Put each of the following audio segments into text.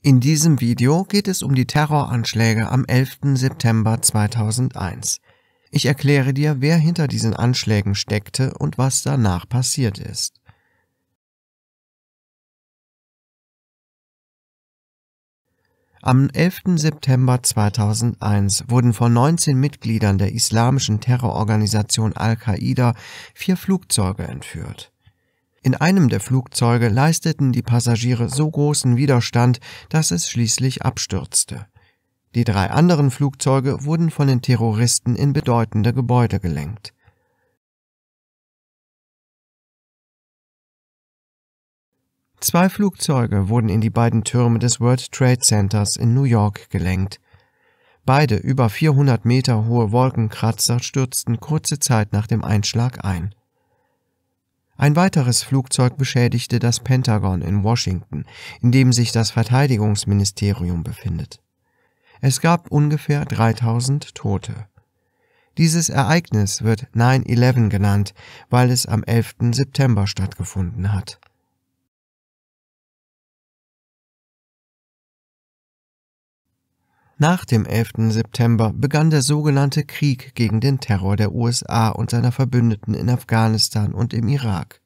In diesem Video geht es um die Terroranschläge am 11. September 2001. Ich erkläre dir, wer hinter diesen Anschlägen steckte und was danach passiert ist. Am 11. September 2001 wurden von 19 Mitgliedern der islamischen Terrororganisation Al-Qaida vier Flugzeuge entführt. In einem der Flugzeuge leisteten die Passagiere so großen Widerstand, dass es schließlich abstürzte. Die drei anderen Flugzeuge wurden von den Terroristen in bedeutende Gebäude gelenkt. Zwei Flugzeuge wurden in die beiden Türme des World Trade Centers in New York gelenkt. Beide über 400 Meter hohe Wolkenkratzer stürzten kurze Zeit nach dem Einschlag ein. Ein weiteres Flugzeug beschädigte das Pentagon in Washington, in dem sich das Verteidigungsministerium befindet. Es gab ungefähr 3000 Tote. Dieses Ereignis wird 9-11 genannt, weil es am 11. September stattgefunden hat. Nach dem 11. September begann der sogenannte Krieg gegen den Terror der USA und seiner Verbündeten in Afghanistan und im Irak.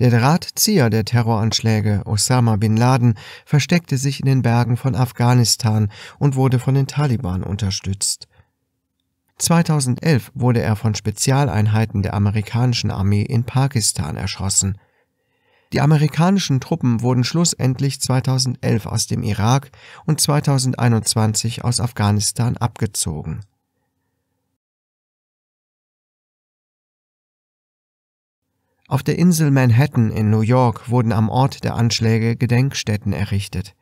Der Drahtzieher der Terroranschläge, Osama bin Laden, versteckte sich in den Bergen von Afghanistan und wurde von den Taliban unterstützt. 2011 wurde er von Spezialeinheiten der amerikanischen Armee in Pakistan erschossen – die amerikanischen Truppen wurden schlussendlich 2011 aus dem Irak und 2021 aus Afghanistan abgezogen. Auf der Insel Manhattan in New York wurden am Ort der Anschläge Gedenkstätten errichtet.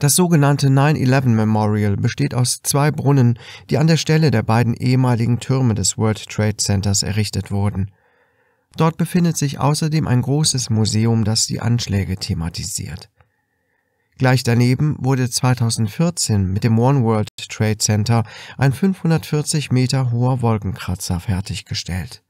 Das sogenannte 9-11 Memorial besteht aus zwei Brunnen, die an der Stelle der beiden ehemaligen Türme des World Trade Centers errichtet wurden. Dort befindet sich außerdem ein großes Museum, das die Anschläge thematisiert. Gleich daneben wurde 2014 mit dem One World Trade Center ein 540 Meter hoher Wolkenkratzer fertiggestellt